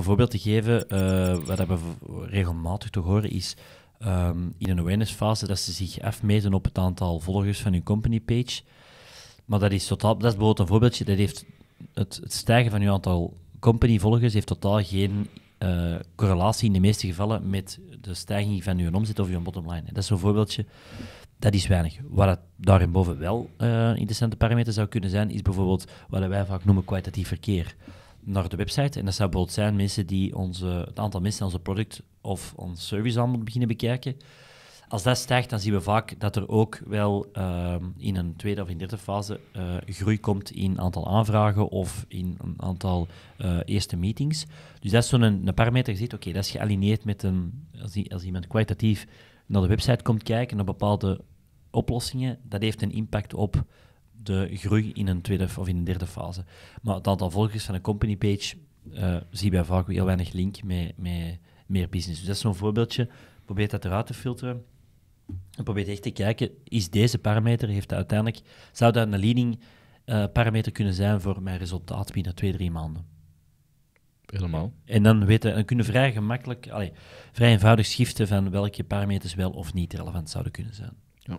een voorbeeld te geven, eh, wat we regelmatig te horen is ehm, in een awareness fase dat ze zich afmeten op het aantal volgers van hun company page. Maar dat is totaal, dat is bijvoorbeeld een voorbeeldje, dat heeft het, stijgen van uw aantal company volgers heeft totaal geen eh, correlatie in de meeste gevallen met de stijging van uw omzet of uw bottomline. Dat is zo'n voorbeeldje. Dat is weinig. Wat het daarboven wel uh, interessante parameter zou kunnen zijn, is bijvoorbeeld wat wij vaak noemen kwalitatief verkeer naar de website. En dat zou bijvoorbeeld zijn mensen die onze, het aantal mensen onze product of ons service aanbod beginnen bekijken. Als dat stijgt, dan zien we vaak dat er ook wel ehm, in een tweede of in derde fase eh, groei komt in aantal aanvragen of in een aantal eh, eerste meetings. Dus dat is zo'n een, parameter. Je ziet, oké, dat is gealigneerd met een... Als, als iemand kwalitatief naar de website komt kijken, naar bepaalde oplossingen, dat heeft een impact op de groei in een tweede of in een derde fase. Maar het aantal volgers van een company page eh, zie bij vaak heel weinig link met, met meer business. Dus dat is zo'n voorbeeldje. Probeer dat eruit te filteren. En probeer echt te kijken, is deze parameter, heeft dat uiteindelijk, zou dat een leading eh, parameter kunnen zijn voor mijn resultaat binnen twee, drie maanden? Helemaal. En dan, weten, dan kunnen vrij gemakkelijk, vrij eenvoudig schiften van welke parameters wel of niet relevant zouden kunnen zijn. ja.